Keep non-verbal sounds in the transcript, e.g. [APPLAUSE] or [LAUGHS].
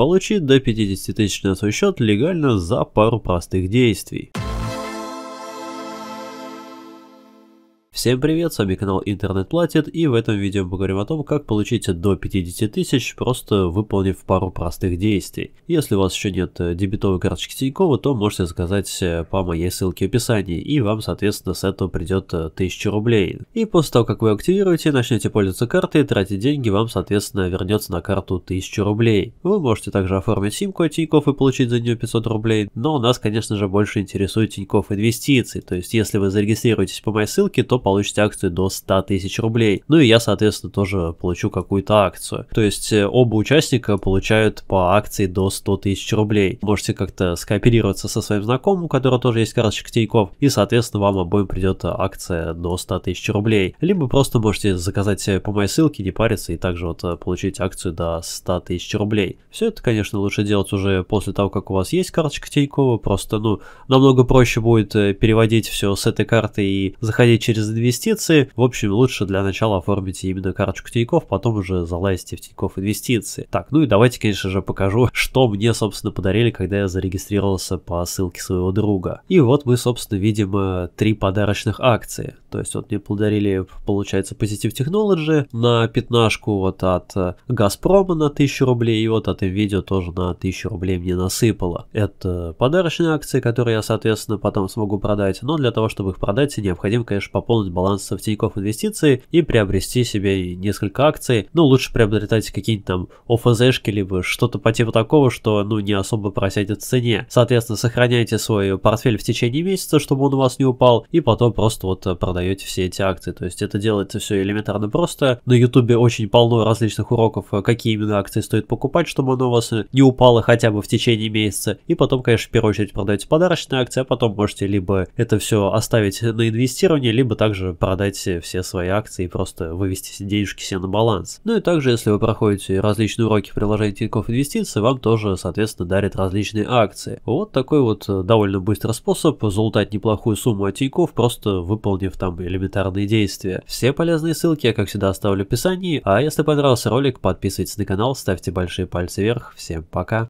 получить до 50 тысяч на свой счет легально за пару простых действий. Всем привет, с вами канал Интернет Платит, и в этом видео мы поговорим о том, как получить до 50 тысяч, просто выполнив пару простых действий. Если у вас еще нет э, дебетовой карточки Тинькова, то можете заказать э, по моей ссылке в описании, и вам, соответственно, с этого придет 1000 э, рублей. И после того, как вы активируете, начнете пользоваться картой, тратить деньги, вам, соответственно, вернется на карту 1000 рублей. Вы можете также оформить симку от Тиньков и получить за нее 500 рублей, но нас, конечно же, больше интересует Тиньков инвестиции, то есть если вы зарегистрируетесь по моей ссылке, то получите акцию до 100 тысяч рублей. Ну и я, соответственно, тоже получу какую-то акцию. То есть э, оба участника получают по акции до 100 тысяч рублей. Можете как-то скооперироваться со своим знакомым, у которого тоже есть карточка Тинькофф, и, соответственно, вам обоим придет акция до 100 тысяч рублей. Либо просто можете заказать э, по моей ссылке, не париться, и также вот э, получить акцию до 100 тысяч рублей. Все это, конечно, лучше делать уже после того, как у вас есть карточка Тинькова, просто, ну, намного проще будет переводить все с этой карты и заходить через через инвестиции. В общем, лучше для начала оформите именно карточку тиньков потом уже залазите в тиньков инвестиции. Так, ну и давайте, конечно же, покажу, [LAUGHS] что мне, собственно, подарили, когда я зарегистрировался по ссылке своего друга. И вот мы, собственно, видим э, три подарочных акции. То есть вот мне подарили, получается, Positive Technology на пятнашку вот от э, Газпрома на 1000 рублей, и вот от видео тоже на 1000 рублей мне насыпало. Это подарочные акции, которые я, соответственно, потом смогу продать, но для того, чтобы их продать, необходимо, конечно, пополнить пополнить баланс со Тинькофф Инвестиции и приобрести себе несколько акций. Ну, лучше приобретать какие-нибудь там ОФЗшки, либо что-то по типу такого, что, ну, не особо просядет в цене. Соответственно, сохраняйте свой портфель в течение месяца, чтобы он у вас не упал, и потом просто вот продаете все эти акции. То есть это делается все элементарно просто. На Ютубе очень полно различных уроков, какие именно акции стоит покупать, чтобы оно у вас не упало хотя бы в течение месяца. И потом, конечно, в первую очередь продаете подарочные акции, а потом можете либо это все оставить на инвестирование, либо так также продать все свои акции и просто вывести денежки себе на баланс. Ну и также, если вы проходите различные уроки приложения Тинькофф Инвестиций, вам тоже, соответственно, дарят различные акции. Вот такой вот э, довольно быстрый способ залутать неплохую сумму от Тинькофф, просто выполнив там элементарные действия. Все полезные ссылки я, как всегда, оставлю в описании, а если понравился ролик, подписывайтесь на канал, ставьте большие пальцы вверх. Всем пока!